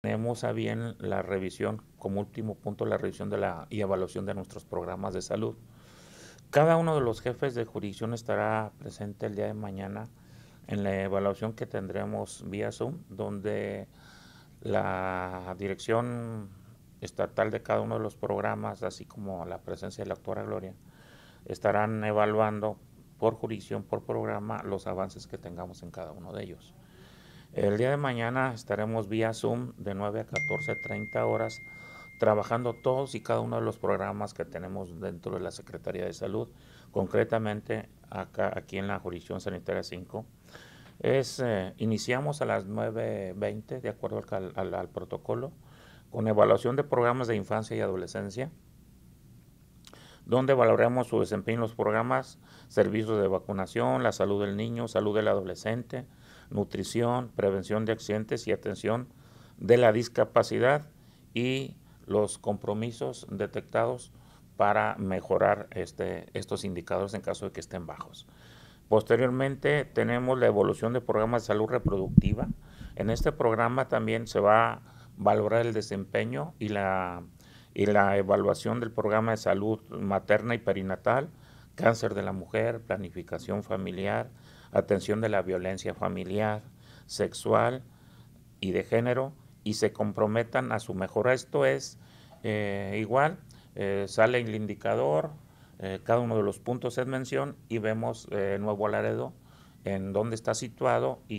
Tenemos a bien la revisión, como último punto, la revisión de la, y evaluación de nuestros programas de salud. Cada uno de los jefes de jurisdicción estará presente el día de mañana en la evaluación que tendremos vía Zoom, donde la dirección estatal de cada uno de los programas, así como la presencia de la doctora Gloria, estarán evaluando por jurisdicción, por programa, los avances que tengamos en cada uno de ellos. El día de mañana estaremos vía Zoom de 9 a 14, 30 horas trabajando todos y cada uno de los programas que tenemos dentro de la Secretaría de Salud, concretamente aquí en la jurisdicción sanitaria 5. Es, eh, iniciamos a las 9.20 de acuerdo al, al protocolo con evaluación de programas de infancia y adolescencia donde valoramos su desempeño en los programas, servicios de vacunación, la salud del niño, salud del adolescente, nutrición, prevención de accidentes y atención de la discapacidad y los compromisos detectados para mejorar este, estos indicadores en caso de que estén bajos. Posteriormente tenemos la evolución del programa de salud reproductiva. En este programa también se va a valorar el desempeño y la evaluación del programa de salud materna y perinatal cáncer de la mujer, planificación familiar, atención de la violencia familiar, sexual y de género, y se comprometan a su mejora. Esto es eh, igual, eh, sale el indicador, eh, cada uno de los puntos es mención y vemos Nuevo Laredo en dónde está situado y